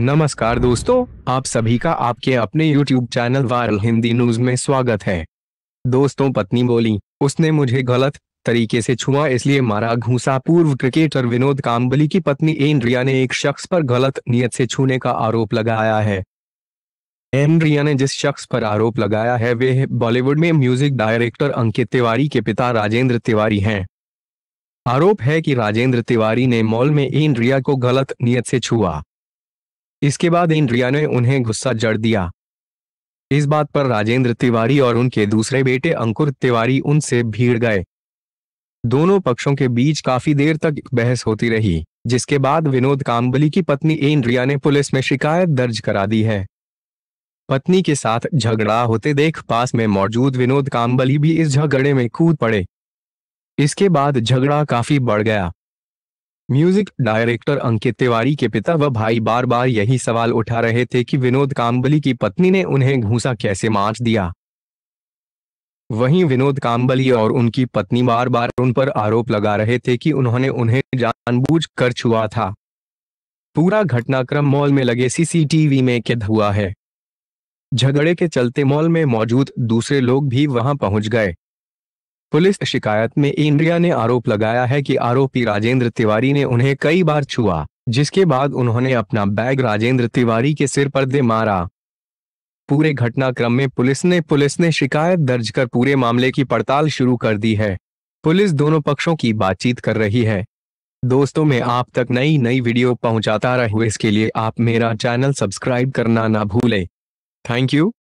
नमस्कार दोस्तों आप सभी का आपके अपने YouTube channel viral Hindi news में स्वागत है दोस्तों पत्नी बोली उसने मुझे गलत तरीके से छुआ इसलिए मारा घूसा पूर्व क्रिकेटर विनोद काम्बली की पत्नी एंड्रिया ने एक शख्स पर गलत नियत से छूने का आरोप लगाया है एंड्रिया ने जिस शख्स पर आरोप लगाया है वे बॉलीवुड में म्यूजिक डायरेक्टर अंकित तिवारी के पिता राजेंद्र तिवारी हैं आरोप है कि राजेंद्र तिवारी ने मॉल में एंड्रिया को गलत नियत से छुआ इसके बाद इंद्रिया ने उन्हें गुस्सा जड़ दिया इस बात पर राजेंद्र तिवारी और उनके दूसरे बेटे अंकुर तिवारी उनसे भीड़ गए दोनों पक्षों के बीच काफी देर तक बहस होती रही जिसके बाद विनोद काम्बली की पत्नी इंद्रिया ने पुलिस में शिकायत दर्ज करा दी है पत्नी के साथ झगड़ा होते देख पास में मौजूद विनोद काम्बली भी इस झगड़े में कूद पड़े इसके बाद झगड़ा काफी बढ़ गया म्यूजिक डायरेक्टर अंकित तिवारी के पिता व भाई बार बार यही सवाल उठा रहे थे कि विनोद काम्बली की पत्नी ने उन्हें घूसा कैसे मार दिया वहीं विनोद काम्बली और उनकी पत्नी बार बार उन पर आरोप लगा रहे थे कि उन्होंने उन्हें जानबूझकर छुआ था पूरा घटनाक्रम मॉल में लगे सीसीटीवी में कैद हुआ है झगड़े के चलते मॉल में मौजूद दूसरे लोग भी वहां पहुंच गए पुलिस शिकायत में इंद्रिया ने आरोप लगाया है कि आरोपी राजेंद्र तिवारी ने उन्हें कई बार छुआ जिसके बाद उन्होंने अपना बैग राजेंद्र तिवारी के सिर पर दे मारा पूरे घटनाक्रम में पुलिस ने पुलिस ने शिकायत दर्ज कर पूरे मामले की पड़ताल शुरू कर दी है पुलिस दोनों पक्षों की बातचीत कर रही है दोस्तों मैं आप तक नई नई वीडियो पहुंचाता रहूं इसके लिए आप मेरा चैनल सब्सक्राइब करना ना भूलें थैंक यू